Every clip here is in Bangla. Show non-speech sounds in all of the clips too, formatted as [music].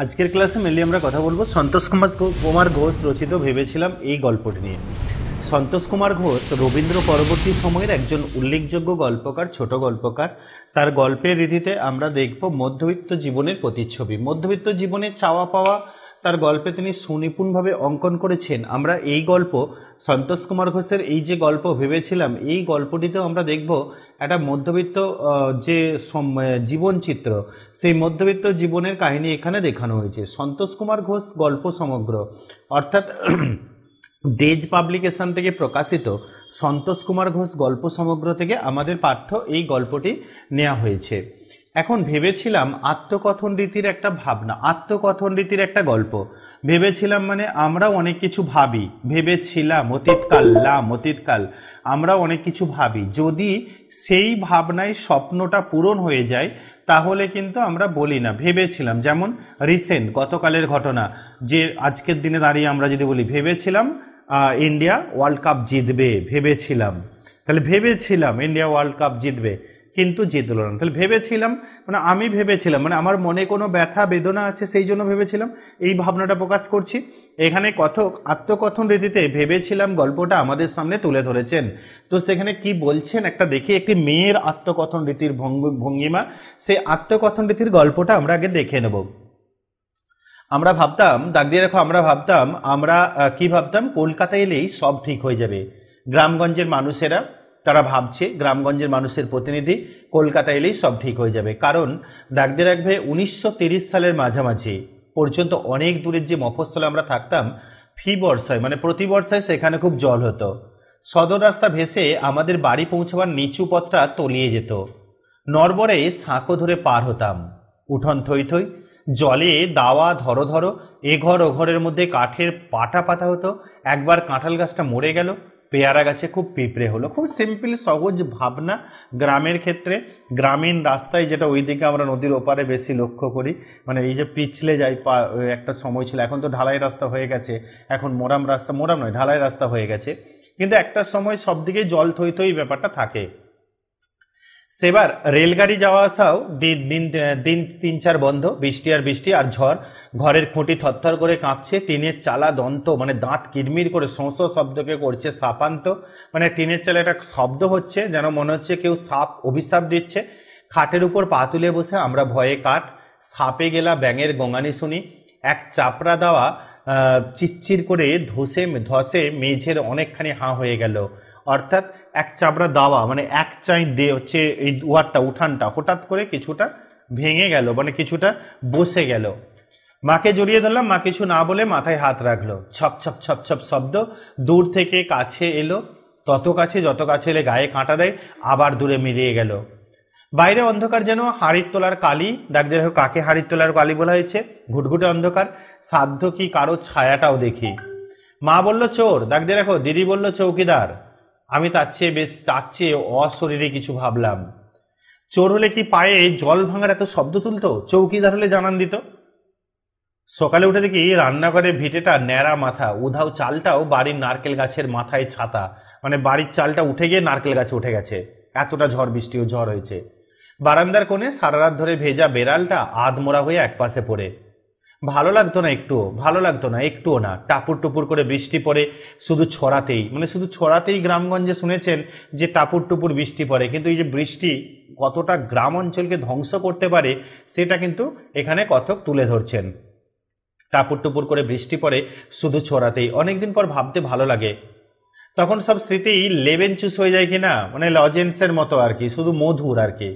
আজকের ক্লাসে মেনলি আমরা কথা বলবো সন্তোষ কুমার কুমার ঘোষ রচিত ভেবেছিলাম এই গল্পটি নিয়ে সন্তোষ কুমার ঘোষ রবীন্দ্র পরবর্তী সময়ের একজন উল্লেখযোগ্য গল্পকার ছোট গল্পকার তার গল্পের রীতিতে আমরা দেখব মধ্যবিত্ত জীবনের প্রতিচ্ছবি মধ্যবিত্ত জীবনে চাওয়া পাওয়া তার গল্পে তিনি সুনিপুণভাবে অঙ্কন করেছেন আমরা এই গল্প সন্তোষ কুমার ঘোষের এই যে গল্প ভেবেছিলাম এই গল্পটিতেও আমরা দেখব একটা মধ্যবিত্ত যে জীবনচিত্র সেই মধ্যবিত্ত জীবনের কাহিনী এখানে দেখানো হয়েছে সন্তোষ কুমার ঘোষ গল্প সমগ্র অর্থাৎ [clears throat] দেজ পাবলিকেশন থেকে প্রকাশিত সন্তোষ কুমার ঘোষ গল্প সমগ্র থেকে আমাদের পাঠ্য এই গল্পটি নেওয়া হয়েছে এখন ভেবেছিলাম আত্মকথন রীতির একটা ভাবনা আত্মকথন রীতির একটা গল্প ভেবেছিলাম মানে আমরাও অনেক কিছু ভাবি ভেবেছিলাম অতীতকাল লাম অতীতকাল আমরাও অনেক কিছু ভাবি যদি সেই ভাবনায় স্বপ্নটা পূরণ হয়ে যায় তাহলে কিন্তু আমরা বলি না ভেবেছিলাম যেমন রিসেন্ট গতকালের ঘটনা যে আজকের দিনে দাঁড়িয়ে আমরা যদি বলি ভেবেছিলাম ইন্ডিয়া ওয়ার্ল্ড কাপ জিতবে ভেবেছিলাম তাহলে ভেবেছিলাম ইন্ডিয়া ওয়ার্ল্ড কাপ জিতবে কিন্তু জিদ না তাহলে ভেবেছিলাম মানে আমি ভেবেছিলাম মানে আমার মনে কোনো ব্যথা বেদনা আছে সেই জন্য ভেবেছিলাম এই ভাবনাটা প্রকাশ করছি এখানে কথক আত্মকথন রীতিতে ভেবেছিলাম গল্পটা আমাদের সামনে তুলে ধরেছেন তো সেখানে কি বলছেন একটা দেখি একটি মেয়ের আত্মকথন রীতির ভঙ্গিমা সেই আত্মকথন রীতির গল্পটা আমরা আগে দেখে নেব আমরা ভাবতাম দাগ দিয়ে রাখো আমরা ভাবতাম আমরা কি ভাবতাম কলকাতায় এলেই সব ঠিক হয়ে যাবে গ্রামগঞ্জের মানুষেরা তারা ভাবছে গ্রামগঞ্জের মানুষের প্রতিনিধি কলকাতা এলেই সব ঠিক হয়ে যাবে কারণ ডাকতে রাখবে উনিশশো সালের মাঝামাঝি পর্যন্ত অনেক দূরের যে মফস্বলে আমরা থাকতাম ফি বর্ষায় মানে প্রতি বর্ষায় সেখানে খুব জল হতো সদর রাস্তা ভেসে আমাদের বাড়ি পৌঁছাবার নিচু পথটা তলিয়ে যেত নরবরে সাঁকো ধরে পার হতাম উঠন থই থই জলে দাওয়া ধরো ধরো এ ঘর ও ঘরের মধ্যে কাঠের পাটা পাতা হতো একবার কাঁঠাল গাছটা মরে গেল পেয়ারা গাছে খুব পিঁপড়ে হলো খুব সিম্পল সহজ ভাবনা গ্রামের ক্ষেত্রে গ্রামীণ রাস্তায় যেটা ওই দিকে আমরা নদীর ওপারে বেশি লক্ষ্য করি মানে এই যে পিছলে যাই পা একটা সময় ছিল এখন তো ঢালাই রাস্তা হয়ে গেছে এখন মোরাম রাস্তা মোরাম নয় ঢালাই রাস্তা হয়ে গেছে কিন্তু একটা সময় সব দিকেই জল থই থই ব্যাপারটা থাকে সেবার রেলগাড়ি যাওয়া আসাও দিন দিন দিন তিন চার বন্ধ বৃষ্টি আর বৃষ্টি আর ঝড় ঘরের খুঁটি থরথর করে কাঁপছে টিনের চালা দন্ত মানে দাঁত কিরমির করে শোঁস শব্দকে করছে সাপান্ত মানে টিনের চালা একটা শব্দ হচ্ছে যেন মনে হচ্ছে কেউ সাপ অভিশাপ দিচ্ছে খাটের উপর পা তুলে বসে আমরা ভয়ে কাট সাপে গেলা ব্যাঙের গঙানি শুনি এক চাপড়া দেওয়া চিচ্চির করে ধসে ধসে মেঝের অনেকখানি হাঁ হয়ে গেল অর্থাৎ এক চাবড়া দাওয়া মানে এক চাই দে হচ্ছে এই দুয়ারটা উঠানটা হঠাৎ করে কিছুটা ভেঙে গেল মানে কিছুটা বসে গেল মাকে জড়িয়ে ধরলাম মা কিছু না বলে মাথায় হাত রাখলো ছপ ছপ ছপ ছপ শব্দ দূর থেকে কাছে এলো তত কাছে যত কাছে এলে গায়ে কাঁটা দেয় আবার দূরে মিলিয়ে গেল বাইরে অন্ধকার যেন হাড়ির তোলার কালি ডাকদের কাকে হাড়ির তোলার কালি বলা হয়েছে ঘুটঘুটে অন্ধকার সাধ্য কি কারো ছায়াটাও দেখি মা বলল চোর ডাকদের দেখো দিদি বলল চৌকিদার আমি তার চেয়ে বেশ তার চেয়ে অশরীরে কিছু ভাবলাম চোর হলে কি পায়ে জল ভাঙার এত শব্দ তুলতো চৌকিদার হলে জানান দিত সকালে উঠে দেখি রান্নাঘরে ভিটেটা ন্যাড়া মাথা উধাও চালটাও বাড়ির নারকেল গাছের মাথায় ছাতা মানে বাড়ির চালটা উঠে গিয়ে নারকেল গাছে উঠে গেছে এতটা ঝড় বৃষ্টি ও ঝড় হয়েছে বারান্দার কোণে সারা রাত ধরে ভেজা বেড়ালটা আধমোড়া হয়ে একপাশে পড়ে ভালো লাগতো না একটুও ভালো লাগতো না একটুও না টাপুর টুপুর করে বৃষ্টি পড়ে শুধু ছড়াতেই মানে শুধু ছড়াতেই গ্রামগঞ্জে শুনেছেন যে টাপুর টুপুর বৃষ্টি পড়ে কিন্তু এই যে বৃষ্টি কতটা গ্রাম অঞ্চলকে ধ্বংস করতে পারে সেটা কিন্তু এখানে কথক তুলে ধরছেন টাপুর টুপুর করে বৃষ্টি পড়ে শুধু ছড়াতেই অনেকদিন পর ভাবতে ভালো লাগে তখন সব স্মৃতি লেবেন চুস হয়ে যায় কি না মানে লজেন্সের মতো আর কি শুধু মধুর আর কি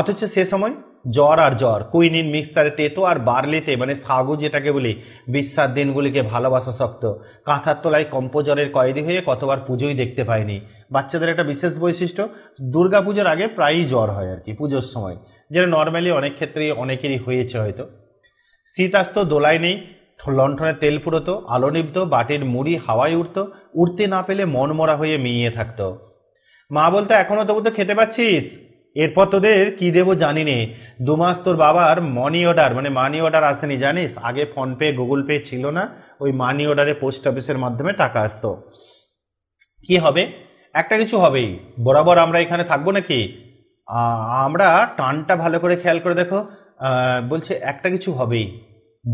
অথচ সে সময় জ্বর আর জ্বর কুইনিন মিক্সারে তেতো আর বার্লিতে মানে সাগু যেটাকে বলি বিশ্বার দিনগুলিকে ভালোবাসা শক্ত কাঁথার তলায় জ্বরের কয়েদি হয়ে কতবার পুজোই দেখতে পায়নি বাচ্চাদের একটা বিশেষ বৈশিষ্ট্য দুর্গা পুজোর আগে প্রায়ই জ্বর হয় আর কি পুজোর সময় যেটা নর্মালি অনেক ক্ষেত্রেই অনেকেরই হয়েছে হয়তো শীত আসতো দোলায় নেই লণ্ঠনে তেল ফুরতো আলো নিবত বাটির মুড়ি হাওয়ায় উঠত উঠতে না পেলে মনমরা হয়ে মিয়ে থাকতো মা বলতো এখনও তবু তো খেতে পাচ্ছিস এরপর তোদের কী দেবো জানি নে দুমাস তোর বাবার মানি অর্ডার মানে মানি অর্ডার আসেনি জানিস আগে ফোনপে গুগল পে ছিল না ওই মানি অর্ডারে পোস্ট অফিসের মাধ্যমে টাকা আসতো কি হবে একটা কিছু হবেই বরাবর আমরা এখানে থাকবো নাকি আমরা টানটা ভালো করে খেয়াল করে দেখো বলছে একটা কিছু হবেই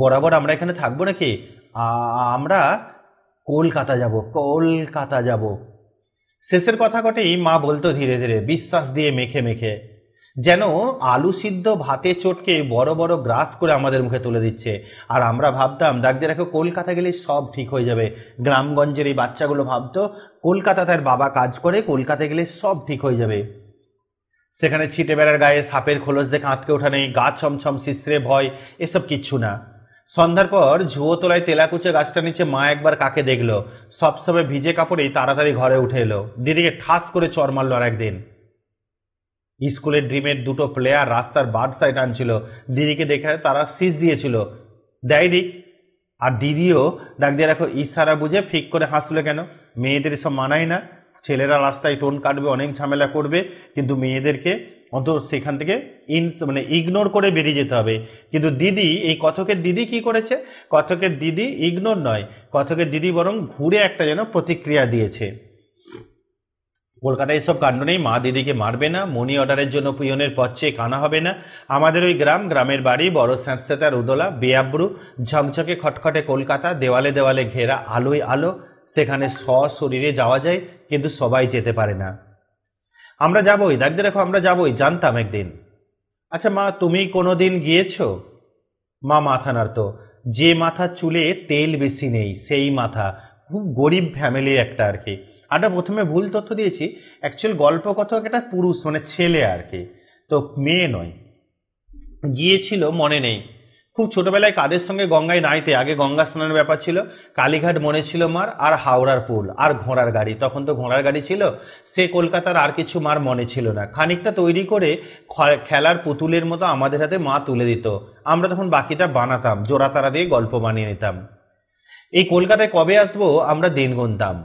বরাবর আমরা এখানে থাকবো নাকি আমরা কলকাতা যাব কলকাতা যাব শেষের কথা কটেই মা বলতো ধীরে ধীরে বিশ্বাস দিয়ে মেখে মেখে যেন আলু সিদ্ধ ভাতে চটকে বড় বড় গ্রাস করে আমাদের মুখে তুলে দিচ্ছে আর আমরা ভাবতাম ডাক্তারাকে কলকাতা গেলে সব ঠিক হয়ে যাবে গ্রামগঞ্জের এই বাচ্চাগুলো ভাবত কলকাতা তার বাবা কাজ করে কলকাতা গেলে সব ঠিক হয়ে যাবে সেখানে ছিটে বেড়ার গায়ে সাপের খোলস দেখে আঁতকে ওঠা নেই গা ছমছম শিশ্রে ভয় এসব কিচ্ছু না সন্ধ্যার পর ঝুয়ো তোলায় তেলাকুচে গাছটা নিচে মা একবার কাকে দেখলো সবে ভিজে কাপড়েই তাড়াতাড়ি ঘরে উঠে এলো দিদিকে ঠাস করে চর মারল আর একদিন স্কুলের ড্রিমের দুটো প্লেয়ার রাস্তার বাদ সাইড আনছিল দিদিকে দেখে তারা সিস দিয়েছিল দেয় দিক আর দিদিও ডাক দিয়ে রাখো ইশারা বুঝে ফিক করে হাসলো কেন মেয়েদের সব মানায় না ছেলেরা রাস্তায় টোন কাটবে অনেক ঝামেলা করবে কিন্তু মেয়েদেরকে অন্তত সেখান থেকে ইনস মানে ইগনোর করে বেরিয়ে যেতে হবে কিন্তু দিদি এই কথকের দিদি কি করেছে কথকের দিদি ইগনোর নয় কথকের দিদি বরং ঘুরে একটা যেন প্রতিক্রিয়া দিয়েছে কলকাতায় এসব কাণ্ড নেই মা দিদিকে মারবে না মনি অর্ডারের জন্য পিয়নের পথ চেয়ে কানা হবে না আমাদের ওই গ্রাম গ্রামের বাড়ি বড় স্যাঁতস্যাঁতার উদোলা বেয়াব্রু ঝকঝকে খটখটে কলকাতা দেওয়ালে দেওয়ালে ঘেরা আলোয় আলো সেখানে সশরীরে যাওয়া যায় কিন্তু সবাই যেতে পারে না আমরা যাবই দেখতে দেখো আমরা যাবই জানতাম একদিন আচ্ছা মা তুমি কোনো দিন গিয়েছো মা মাথা নাড়ত যে মাথা চুলে তেল বেশি নেই সেই মাথা খুব গরিব ফ্যামিলির একটা আর কি আটা প্রথমে ভুল তথ্য দিয়েছি অ্যাকচুয়াল গল্পকথক একটা পুরুষ মানে ছেলে আর কি তো মেয়ে নয় গিয়েছিল মনে নেই খুব ছোটবেলায় কাদের সঙ্গে গঙ্গায় নাইতে আগে গঙ্গা স্নানের ব্যাপার ছিল কালীঘাট মনে ছিল মার আর হাওড়ার পুল আর ঘোড়ার গাড়ি তখন তো ঘোড়ার গাড়ি ছিল সে কলকাতার আর কিছু মার মনে ছিল না খানিকটা তৈরি করে খেলার পুতুলের মতো আমাদের হাতে মা তুলে দিত আমরা তখন বাকিটা বানাতাম জোড়াতারা দিয়ে গল্প বানিয়ে নিতাম এই কলকাতায় কবে আসবো আমরা দিন গুনতাম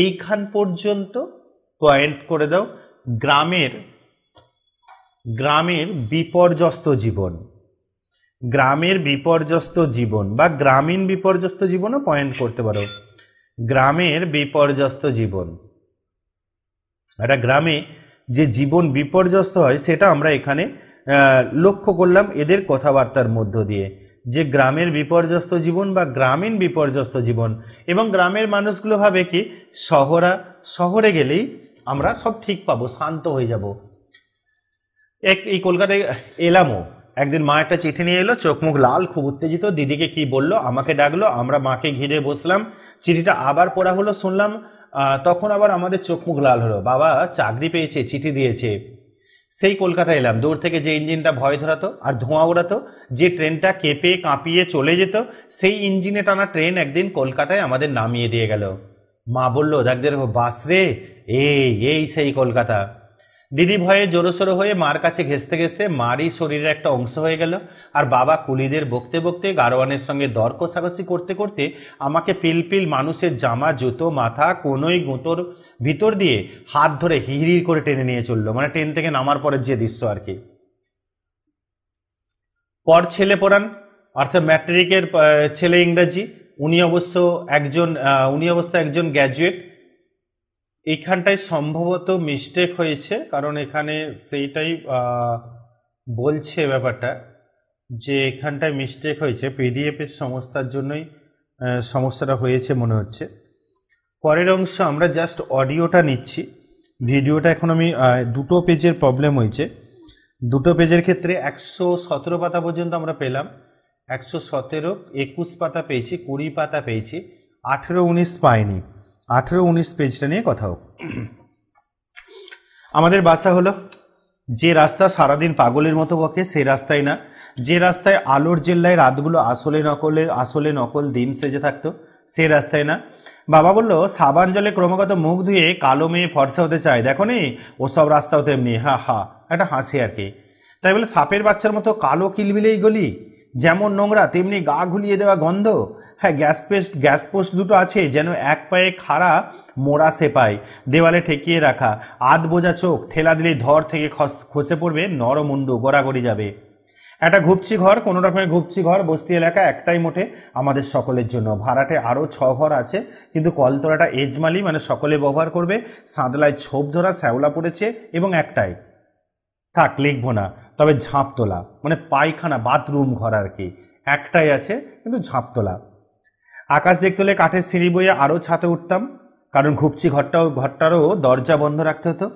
এইখান পর্যন্ত পয়েন্ট করে দাও গ্রামের গ্রামের বিপর্যস্ত জীবন গ্রামের বিপর্যস্ত জীবন বা গ্রামীণ বিপর্যস্ত জীবনও পয়েন্ট করতে পারো গ্রামের বিপর্যস্ত জীবন একটা গ্রামে যে জীবন বিপর্যস্ত হয় সেটা আমরা এখানে লক্ষ্য করলাম এদের কথাবার্তার মধ্য দিয়ে যে গ্রামের বিপর্যস্ত জীবন বা গ্রামীণ বিপর্যস্ত জীবন এবং গ্রামের মানুষগুলো ভাবে কি শহরা শহরে গেলেই আমরা সব ঠিক পাবো শান্ত হয়ে যাব এক এই কলকাতায় এলামও একদিন মা একটা চিঠি নিয়ে এলো চোখ মুখ লাল খুব উত্তেজিত দিদিকে কি বলল আমাকে ডাকলো আমরা মাকে ঘিরে বসলাম চিঠিটা আবার পড়া হলো শুনলাম তখন আবার আমাদের চোখ মুখ লাল হলো বাবা চাকরি পেয়েছে চিঠি দিয়েছে সেই কলকাতা এলাম দূর থেকে যে ইঞ্জিনটা ভয় ধরাতো আর ধোঁয়া ওড়াতো যে ট্রেনটা কেঁপে কাঁপিয়ে চলে যেত সেই ইঞ্জিনে টানা ট্রেন একদিন কলকাতায় আমাদের নামিয়ে দিয়ে গেল মা বলল দেখ দেখো বাস রে এই এই সেই কলকাতা দিদি ভয়ে জোরসোরো হয়ে মার কাছে ঘেসতে ঘেসতে মারই শরীরের একটা অংশ হয়ে গেল আর বাবা কুলিদের বকতে বকতে গারোয়ানের সঙ্গে দর কষাকষি করতে করতে আমাকে পিলপিল মানুষের জামা জুতো মাথা কোনোই গুঁতোর ভিতর দিয়ে হাত ধরে হিড় করে টেনে নিয়ে চললো মানে ট্রেন থেকে নামার পরের যে দৃশ্য আর কি পর ছেলে পড়ান অর্থাৎ ম্যাট্রিকের ছেলে ইংরাজি উনি অবশ্য একজন উনি অবশ্য একজন গ্র্যাজুয়েট এইখানটায় সম্ভবত মিস্টেক হয়েছে কারণ এখানে সেইটাই বলছে ব্যাপারটা যে এখানটায় মিস্টেক হয়েছে পিডিএফের সমস্যার জন্যই সমস্যাটা হয়েছে মনে হচ্ছে পরের অংশ আমরা জাস্ট অডিওটা নিচ্ছি ভিডিওটা এখন আমি দুটো পেজের প্রবলেম হয়েছে দুটো পেজের ক্ষেত্রে একশো সতেরো পাতা পর্যন্ত আমরা পেলাম একশো সতেরো একুশ পাতা পেয়েছি কুড়ি পাতা পেয়েছি আঠেরো উনিশ পাইনি আঠেরো উনিশ পেজটা নিয়ে কথা হোক আমাদের বাসা হলো যে রাস্তা সারাদিন পাগলের মতো বকে সে রাস্তায় না যে রাস্তায় আলোর জেল্লায় রাতগুলো আসলে নকলে আসলে নকল দিন সেজে থাকতো সে রাস্তায় না বাবা বলল সাবান জলে ক্রমাগত মুখ ধুয়ে কালো মেয়ে ফর্সা হতে চায় দেখো নি ওসব রাস্তাও তেমনি হা হা একটা হাসি আর কি তাই বলে সাপের বাচ্চার মতো কালো কিলবিলেই গলি যেমন নোংরা তেমনি গা ঘুলিয়ে দেওয়া গন্ধ হ্যাঁ গ্যাস পেস্ট গ্যাস পোস্ট দুটো আছে যেন এক পায়ে খাড়া মোড়া সেপায় দেওয়ালে ঠেকিয়ে রাখা আধ বোঝা চোখ ঠেলা দিলে ধর থেকে খসে পড়বে নরমুন্ডু গড়াগড়ি যাবে একটা ঘুপচি ঘর কোনো রকমের ঘুপচি ঘর বস্তি এলাকা একটাই মোটে আমাদের সকলের জন্য ভাড়াটে আরও ছ ঘর আছে কিন্তু কলতলাটা এজমালি মানে সকলে ব্যবহার করবে সাঁতলায় ছোপ ধরা শ্যাওলা পড়েছে এবং একটাই থাক লিখবো না তবে ঝাঁপ তোলা মানে পায়খানা বাথরুম ঘর আর কি একটাই আছে কিন্তু ঝাঁপ তোলা আকাশ দেখতে হলে কাঠের সিঁড়ি বইয়ে আরও ছাতে উঠতাম কারণ ঘুপচি ঘরটাও ঘরটারও দরজা বন্ধ রাখতে হতো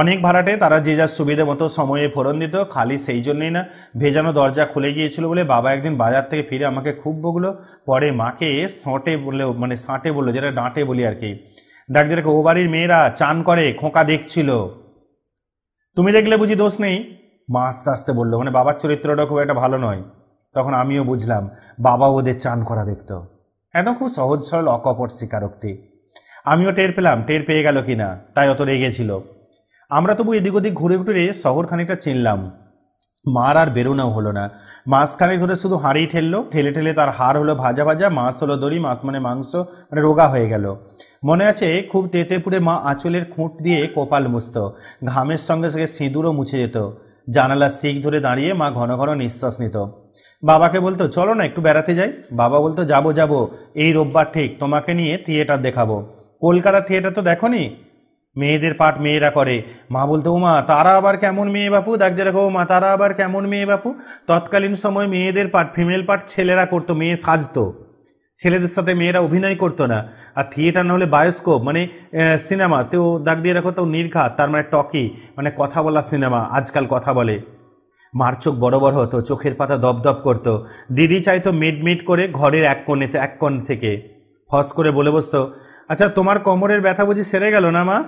অনেক ভাড়াটে তারা যে যার সুবিধে মতো সময়ে ফোরন দিত খালি সেই জন্যই না ভেজানো দরজা খুলে গিয়েছিল বলে বাবা একদিন বাজার থেকে ফিরে আমাকে খুব বগলো পরে মাকে সঁটে বললে মানে সাঁটে বললো যেটা ডাঁটে বলি আর কি দেখ যেটাকে ও বাড়ির মেয়েরা চান করে খোঁকা দেখছিল তুমি দেখলে বুঝি দোষ নেই মা আস্তে আস্তে বললো মানে বাবার চরিত্রটা খুব একটা ভালো নয় তখন আমিও বুঝলাম বাবা ওদের চান করা দেখতো একদম খুব সহজ সরল অকপট স্বীকারোক্তি আমিও টের পেলাম টের পেয়ে গেল কি না তাই অত রেগেছিল আমরা তবু এদিক ওদিক ঘুরে ঘুরে শহর খানিকটা চিনলাম মার আর বেরোনাও হলো না মাঝখানে ধরে শুধু হাঁড়ি ঠেললো ঠেলে ঠেলে তার হাড় হলো ভাজা ভাজা মাছ হলো দড়ি মাছ মানে মাংস মানে রোগা হয়ে গেল মনে আছে খুব তেতে পুড়ে মা আঁচলের খুঁট দিয়ে কপাল মুছত ঘামের সঙ্গে সঙ্গে সিঁদুরও মুছে যেত জানালা শিখ ধরে দাঁড়িয়ে মা ঘন ঘন নিঃশ্বাস নিত বাবাকে বলতো চলো না একটু বেড়াতে যাই বাবা বলতো যাবো যাবো এই রোববার ঠিক তোমাকে নিয়ে থিয়েটার দেখাবো কলকাতা থিয়েটার তো দেখো নি মেয়েদের পাঠ মেয়েরা করে মা বলতো মা তারা আবার কেমন মেয়ে বাপু ডাকতে রাখো মা তারা আবার কেমন মেয়ে বাপু তৎকালীন সময় মেয়েদের পাঠ ফিমেল পাঠ ছেলেরা করতো মেয়ে সাজতো ছেলেদের সাথে মেয়েরা অভিনয় করতো না আর থিয়েটার না হলে বায়োস্কোপ মানে সিনেমা তো দাগ দিয়ে রাখো তো নির্ঘাত তার মানে টকি মানে কথা বলা সিনেমা আজকাল কথা বলে মার চোখ বড় বড় হতো চোখের পাতা দপদপ করত দিদি চাইতো মিটমিট করে ঘরের এক কোণে এক কোণ থেকে ফস করে বলে বসত আচ্ছা তোমার কোমরের ব্যথা বুঝি সেরে গেল না মা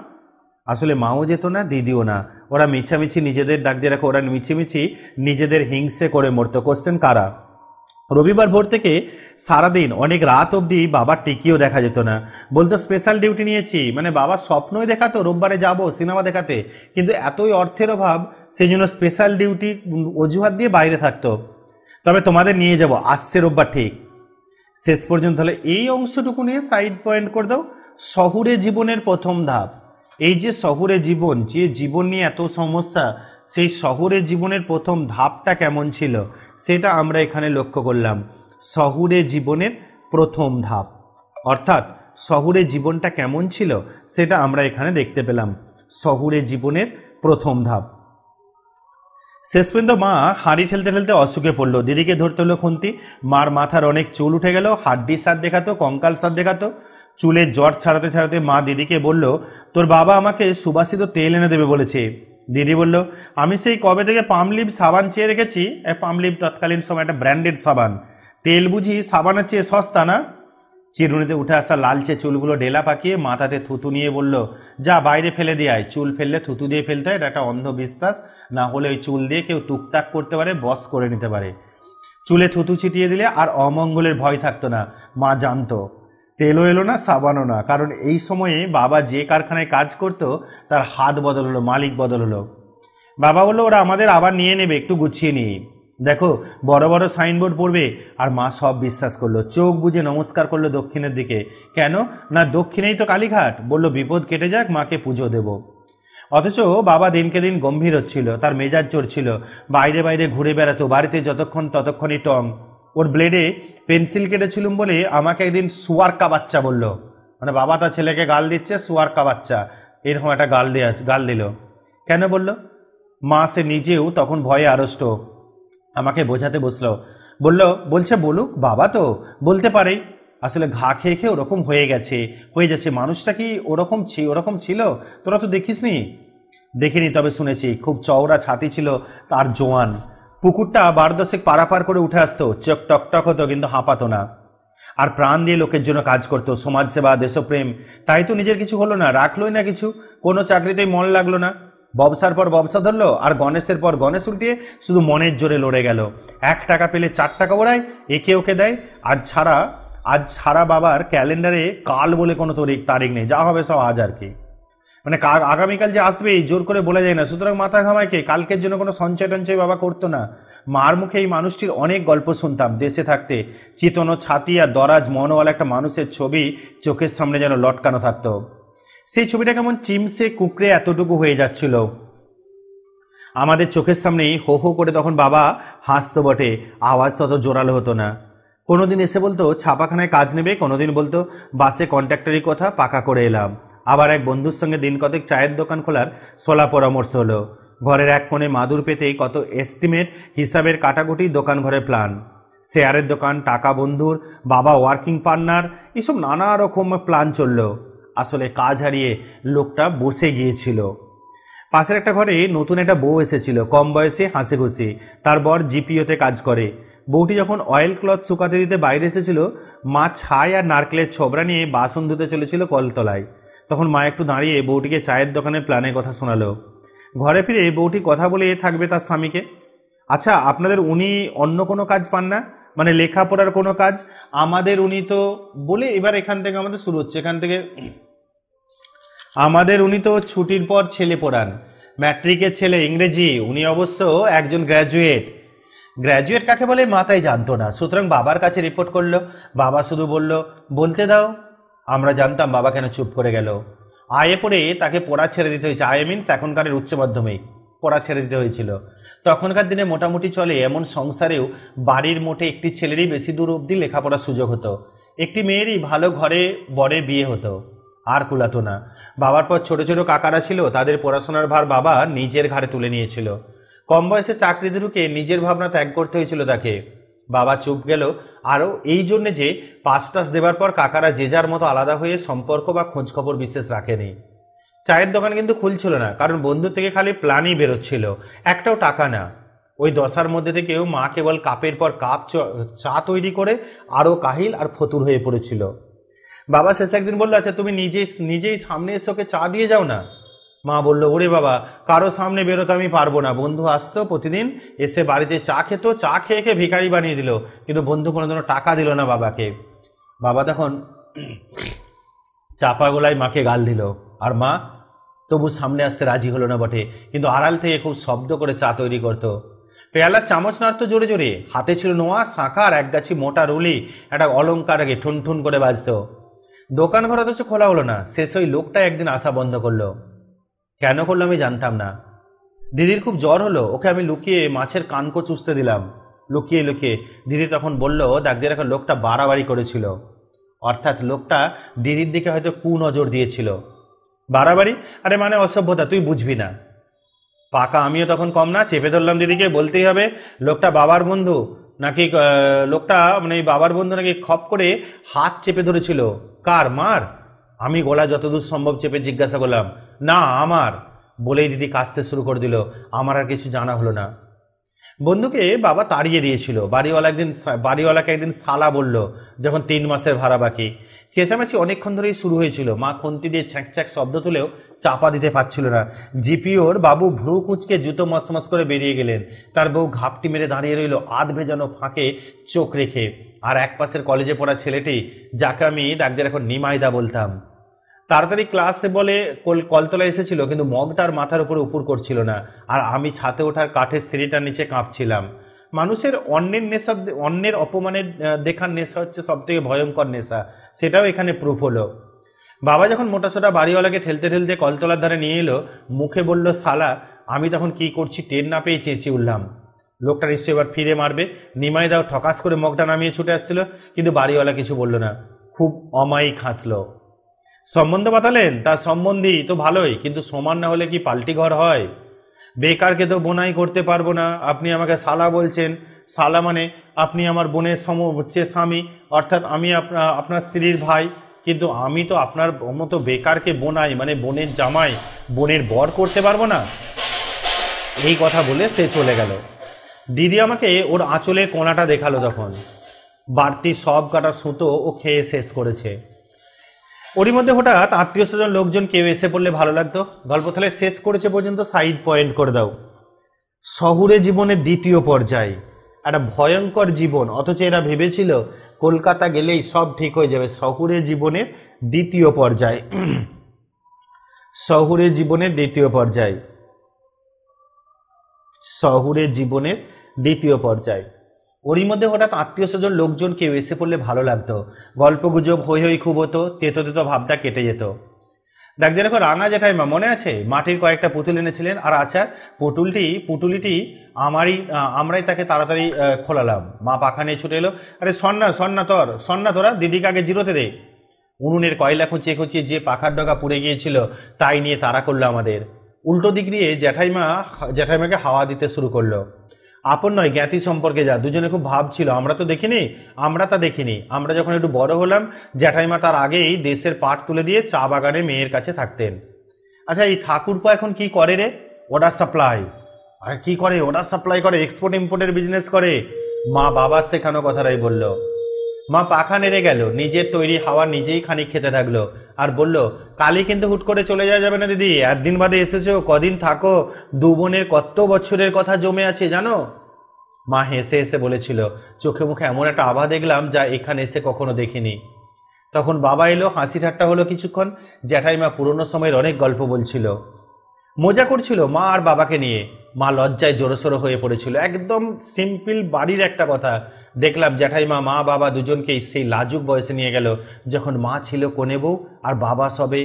আসলে মাও যেত না দিদিও না ওরা মিছামিছি নিজেদের ডাক দিয়ে রাখো ওরা মিছিমিছি নিজেদের হিংসে করে মরতো কোশ্চেন কারা রবিবার ভোর থেকে সারাদিন অনেক রাত অবধি বাবার টিকিও দেখা যেত না বলতো স্পেশাল ডিউটি নিয়েছি মানে বাবার স্বপ্নই দেখাতো রোববারে যাব সিনেমা দেখাতে কিন্তু এতই অর্থের অভাব সেই জন্য স্পেশাল ডিউটি অজুহাত দিয়ে বাইরে থাকতো তবে তোমাদের নিয়ে যাব আসছে রোববার ঠিক শেষ পর্যন্ত হলে এই অংশটুকু নিয়ে সাইড পয়েন্ট করে দাও শহুরে জীবনের প্রথম ধাপ এই যে শহুরে জীবন যে জীবন নিয়ে এত সমস্যা সেই শহুরে জীবনের প্রথম ধাপটা কেমন ছিল সেটা আমরা এখানে লক্ষ্য করলাম শহুরে জীবনের প্রথম ধাপ অর্থাৎ শহুরে জীবনটা কেমন ছিল সেটা আমরা এখানে দেখতে পেলাম শহুরে জীবনের প্রথম ধাপ শেষ পর্যন্ত মা হাঁড়ি ঠেলতে ঠেলতে অসুখে পড়লো দিদিকে ধরতে হলো খুন্তি মার মাথার অনেক চুল উঠে গেল হাড্ডির সার দেখাতো কঙ্কাল সার দেখাতো চুলের জ্বর ছাড়াতে ছাড়াতে মা দিদিকে বলল তোর বাবা আমাকে সুবাসিত তেল এনে দেবে বলেছে দিদি বলল আমি সেই কবে থেকে পামলিপ সাবান চেয়ে রেখেছি পামলিপ তৎকালীন সময় একটা ব্র্যান্ডেড সাবান তেল বুঝি সাবানের চেয়ে সস্তা না চিরুনিতে উঠে আসা লালচে চুলগুলো ডেলা পাকিয়ে মাথাতে থুতু নিয়ে বলল যা বাইরে ফেলে দিয়ে আয় চুল ফেললে থুতু দিয়ে ফেলতে হয় এটা একটা অন্ধবিশ্বাস না হলে ওই চুল দিয়ে কেউ টুকটাক করতে পারে বস করে নিতে পারে চুলে থুতু ছিটিয়ে দিলে আর অমঙ্গলের ভয় থাকতো না মা জানতো তেলও এলো না সাবানও না কারণ এই সময়ে বাবা যে কারখানায় কাজ করত তার হাত বদল হলো মালিক বদল হলো বাবা বললো ওরা আমাদের আবার নিয়ে নেবে একটু গুছিয়ে নিয়ে দেখো বড় বড় সাইনবোর্ড পড়বে আর মা সব বিশ্বাস করলো চোখ বুঝে নমস্কার করলো দক্ষিণের দিকে কেন না দক্ষিণেই তো কালীঘাট বলল বিপদ কেটে যাক মাকে পুজো দেব অথচ বাবা দিনকে দিন গম্ভীর হচ্ছিল তার মেজাজ চড়ছিল বাইরে বাইরে ঘুরে বেড়াতো বাড়িতে যতক্ষণ ততক্ষণই টং ওর ব্লেডে পেন্সিল কেটেছিলুম বলে আমাকে একদিন সুয়ার্কা বাচ্চা বলল মানে বাবা তার ছেলেকে গাল দিচ্ছে সুয়ার্কা বাচ্চা এরকম একটা গাল দেয়া গাল দিল কেন বলল মা সে নিজেও তখন ভয়ে আড়ষ্ট আমাকে বোঝাতে বসলো বলল বলছে বলুক বাবা তো বলতে পারে আসলে ঘা খেয়ে খেয়ে ওরকম হয়ে গেছে হয়ে যাচ্ছে মানুষটা কি ওরকম ওরকম ছিল তোরা তো দেখিসনি দেখিনি তবে শুনেছি খুব চওড়া ছাতি ছিল তার জোয়ান কুকুরটা বারদশেক পারাপার করে উঠে আসতো চোখ টকটক হতো কিন্তু হাঁপাতো না আর প্রাণ দিয়ে লোকের জন্য কাজ করতো সমাজসেবা দেশপ্রেম তাই তো নিজের কিছু হলো না রাখলোই না কিছু কোনো চাকরিতেই মন লাগলো না ববসার পর ববসা ধরলো আর গণেশের পর গণেশ উল্টিয়ে শুধু মনের জোরে লড়ে গেল এক টাকা পেলে চার টাকা ওড়ায় একে ওকে দেয় আর ছাড়া আজ ছাড়া বাবার ক্যালেন্ডারে কাল বলে কোনো তারিখ নেই যা হবে সব আজ আর কি মানে আগামীকাল যে আসবে জোর করে বলা যায় না সুতরাং মাথা ঘামায় কে কালকের জন্য কোনো সঞ্চয় টঞ্চয় বাবা করতো না মার মুখে এই মানুষটির অনেক গল্প শুনতাম দেশে থাকতে চিতন ছাতি আর দরাজ মনওয়ালা একটা মানুষের ছবি চোখের সামনে যেন লটকানো থাকত সেই ছবিটা কেমন চিমসে কুঁকড়ে এতটুকু হয়ে যাচ্ছিল আমাদের চোখের সামনেই হো হো করে তখন বাবা হাসতো বটে আওয়াজ তত জোরালো হতো না কোনোদিন এসে বলতো ছাপাখানায় কাজ নেবে কোনোদিন বলতো বাসে কন্ট্রাক্টারি কথা পাকা করে এলাম আবার এক বন্ধুর সঙ্গে দিন কতক চায়ের দোকান খোলার সোলা পরামর্শ হলো ঘরের এক কোণে মাদুর পেতেই কত এস্টিমেট হিসাবের কাটাকুটি দোকান ঘরে প্ল্যান শেয়ারের দোকান টাকা বন্ধুর বাবা ওয়ার্কিং পার্টনার এসব নানা রকম প্ল্যান চলল আসলে কাজ হারিয়ে লোকটা বসে গিয়েছিল পাশের একটা ঘরে নতুন একটা বউ এসেছিল কম বয়সে হাসি খুশি তার বর জিপিওতে কাজ করে বউটি যখন অয়েল ক্লথ শুকাতে দিতে বাইরে এসেছিল মা ছাই আর নারকেলের ছোবরা নিয়ে বাসন ধুতে চলেছিল কলতলায় তখন মা একটু দাঁড়িয়ে বউটিকে চায়ের দোকানে প্ল্যানের কথা শোনালো ঘরে ফিরে বউটি কথা বলে এ থাকবে তার স্বামীকে আচ্ছা আপনাদের উনি অন্য কোনো কাজ পান না মানে লেখাপড়ার কোনো কাজ আমাদের উনি তো বলে এবার এখান থেকে আমাদের শুরু হচ্ছে এখান থেকে আমাদের উনি তো ছুটির পর ছেলে পড়ান ম্যাট্রিকের ছেলে ইংরেজি উনি অবশ্য একজন গ্র্যাজুয়েট গ্র্যাজুয়েট কাকে বলে মাথায় জানতো না সুতরাং বাবার কাছে রিপোর্ট করলো বাবা শুধু বলল বলতে দাও আমরা জানতাম বাবা কেন চুপ করে গেল আয়ে পড়ে তাকে পড়া ছেড়ে দিতে হয়েছে আয়ে মিনস এখনকারের উচ্চ মাধ্যমিক পড়া ছেড়ে দিতে হয়েছিল তখনকার দিনে মোটামুটি চলে এমন সংসারেও বাড়ির মোটে একটি ছেলেরই বেশি দূর অবধি লেখাপড়ার সুযোগ হতো একটি মেয়েরই ভালো ঘরে বরে বিয়ে হতো আর কুলাতো না বাবার পর ছোট ছোট কাকারা ছিল তাদের পড়াশোনার ভার বাবা নিজের ঘাড়ে তুলে নিয়েছিল কম বয়সে চাকরি দুরুকে নিজের ভাবনা ত্যাগ করতে হয়েছিল তাকে বাবা চুপ গেল আরও এই জন্যে যে পাস টাস দেবার পর কাকারা যে যার মতো আলাদা হয়ে সম্পর্ক বা খোঁজখবর বিশেষ রাখেনি চায়ের দোকান কিন্তু খুলছিল না কারণ বন্ধু থেকে খালি প্ল্যানই বেরোচ্ছিল একটাও টাকা না ওই দশার মধ্যে থেকেও মা কেবল কাপের পর কাপ চা তৈরি করে আরও কাহিল আর ফতুর হয়ে পড়েছিল বাবা শেষে একদিন বললো আচ্ছা তুমি নিজেই নিজেই সামনে এসে ওকে চা দিয়ে যাও না মা বলল ওরে বাবা কারো সামনে বেরোতে আমি পারবো না বন্ধু আসতো প্রতিদিন এসে বাড়িতে চা খেতো চা খেয়ে খেয়ে ভিকারি বানিয়ে দিল কিন্তু বন্ধু কোনো টাকা দিল না বাবাকে বাবা তখন চাপা গোলায় মাকে গাল দিল আর মা তবু সামনে আসতে রাজি হলো না বটে কিন্তু আড়াল থেকে খুব শব্দ করে চা তৈরি করতো পেয়ালার চামচ নাড়তো জোরে জোরে হাতে ছিল নোয়া শাঁখা আর একগাছি মোটা রুলি একটা অলঙ্কার আগে ঠুনঠুন করে বাজত দোকান ঘর অথচ খোলা হলো না শেষ ওই লোকটা একদিন আসা বন্ধ করলো কেন করলো আমি জানতাম না দিদির খুব জ্বর হলো ওকে আমি লুকিয়ে মাছের কানকো চুষতে দিলাম লুকিয়ে লুকিয়ে দিদি তখন বলল ডাক্তার এখন লোকটা বাড়াবাড়ি করেছিল অর্থাৎ লোকটা দিদির দিকে হয়তো কু নজর দিয়েছিল বাড়াবাড়ি আরে মানে অসভ্যতা তুই বুঝবি না পাকা আমিও তখন কম না চেপে ধরলাম দিদিকে বলতেই হবে লোকটা বাবার বন্ধু নাকি লোকটা মানে বাবার বন্ধু নাকি খপ করে হাত চেপে ধরেছিল কার মার আমি গলা যতদূর সম্ভব চেপে জিজ্ঞাসা করলাম না আমার বলেই দিদি কাঁচতে শুরু করে দিল আমার আর কিছু জানা হলো না বন্ধুকে বাবা তাড়িয়ে দিয়েছিল বাড়িওয়ালা একদিন বাড়িওয়ালাকে একদিন সালা বলল যখন তিন মাসের ভাড়া বাকি চেঁচামেচি অনেকক্ষণ ধরেই শুরু হয়েছিল মা খন্তি দিয়ে ছ্যাঁক ছ্যাঁক শব্দ তুলেও চাপা দিতে পারছিল না জিপিওর বাবু ভ্রু কুঁচকে জুতো মসমস করে বেরিয়ে গেলেন তার বউ ঘাপটি মেরে দাঁড়িয়ে রইল আধ ভেজানো ফাঁকে চোখ রেখে আর এক পাশের কলেজে পড়া ছেলেটি যাকে আমি ডাক্তার এখন নিমাইদা বলতাম তাড়াতাড়ি ক্লাসে বলে কলতলা এসেছিল কিন্তু মগটার মাথার উপরে উপর করছিল না আর আমি ছাতে ওঠার কাঠের সিঁড়িটার নিচে কাঁপছিলাম মানুষের অন্যের নেশা অন্যের অপমানের দেখার নেশা হচ্ছে সবথেকে ভয়ঙ্কর নেশা সেটাও এখানে প্রুফ হলো বাবা যখন মোটাসোটা বাড়িওয়ালাকে ঠেলতে ঠেলতে কলতলার ধারে নিয়ে এলো মুখে বলল সালা আমি তখন কি করছি টের না পেয়ে চেঁচে উঠলাম লোকটা নিশ্চয়ই এবার ফিরে মারবে নিমাই দাও ঠকাস করে মগটা নামিয়ে ছুটে আসছিল কিন্তু বাড়িওয়ালা কিছু বলল না খুব অমায়িক হাসলো সম্বন্ধ বাতালেন তার সম্বন্ধী তো ভালোই কিন্তু সমান না হলে কি পাল্টি ঘর হয় বেকারকে তো বোনাই করতে পারবো না আপনি আমাকে সালা বলছেন সালা মানে আপনি আমার বোনের সম হচ্ছে স্বামী অর্থাৎ আমি আপনার স্ত্রীর ভাই কিন্তু আমি তো আপনার মতো বেকারকে বোনাই মানে বোনের জামাই বোনের বর করতে পারবো না এই কথা বলে সে চলে গেল দিদি আমাকে ওর আঁচলের কোনাটা দেখালো তখন বাড়তি সব কাটা সুতো ও খেয়ে শেষ করেছে ওরই মধ্যে হঠাৎ আত্মীয় স্বজন লোকজন কেউ এসে পড়লে ভালো লাগতো গল্প তাহলে শেষ করেছে পর্যন্ত সাইড পয়েন্ট করে দাও শহুরে জীবনের দ্বিতীয় পর্যায় একটা ভয়ঙ্কর জীবন অথচ এরা ভেবেছিল কলকাতা গেলেই সব ঠিক হয়ে যাবে শহুরে জীবনের দ্বিতীয় পর্যায় শহুরে জীবনের দ্বিতীয় পর্যায় শহুরে জীবনের দ্বিতীয় পর্যায় ওরই মধ্যে হঠাৎ আত্মীয় স্বজন লোকজন কেউ এসে পড়লে ভালো লাগতো গল্প গুজব হই হই খুব হতো তেতো তেতো ভাবটা কেটে যেত দেখ দেখো রাঙা জেঠাইমা মনে আছে মাটির কয়েকটা পুতুল এনেছিলেন আর আচার পুতুলটি পুতুলিটি আমারই আমরাই তাকে তাড়াতাড়ি খোলালাম মা পাখা নিয়ে ছুটে এলো আরে সন্না সন্না তোর সন্না তোরা দিদিকে আগে জিরোতে দে উনুনের কয়লা খুঁচিয়ে খুঁচিয়ে যে পাখার ডগা পুড়ে গিয়েছিল তাই নিয়ে তাড়া করলো আমাদের উল্টো দিক দিয়ে জ্যাঠাইমা জ্যাঠাইমাকে হাওয়া দিতে শুরু করলো আপন নয় জ্ঞাতি সম্পর্কে যা দুজনে খুব ভাব ছিল আমরা তো দেখিনি আমরা তা দেখিনি আমরা যখন একটু বড় হলাম জ্যাঠাইমা তার আগেই দেশের পাট তুলে দিয়ে চা বাগানে মেয়ের কাছে থাকতেন আচ্ছা এই ঠাকুরপা এখন কি করে রে অর্ডার সাপ্লাই আর কি করে অর্ডার সাপ্লাই করে এক্সপোর্ট ইম্পোর্টের বিজনেস করে মা বাবা শেখানো কথাটাই বলল মা পাখা নেড়ে গেল নিজের তৈরি হাওয়া নিজেই খানিক খেতে থাকলো আর বলল কালই কিন্তু হুট করে চলে যাওয়া যাবে না দিদি একদিন বাদে এসেছো কদিন থাকো দু বোনের কত বছরের কথা জমে আছে জানো মা হেসে হেসে বলেছিল চোখে মুখে এমন একটা আভা দেখলাম যা এখানে এসে কখনো দেখিনি তখন বাবা এলো হাসি ঠাট্টা হলো কিছুক্ষণ জ্যাঠাইমা পুরনো সময়ের অনেক গল্প বলছিল মজা করছিল মা আর বাবাকে নিয়ে মা লজ্জায় জোরসোরো হয়ে পড়েছিল একদম সিম্পল বাড়ির একটা কথা দেখলাম জ্যাঠাইমা মা বাবা দুজনকেই সেই লাজুক বয়সে নিয়ে গেল যখন মা ছিল কনে বউ আর বাবা সবে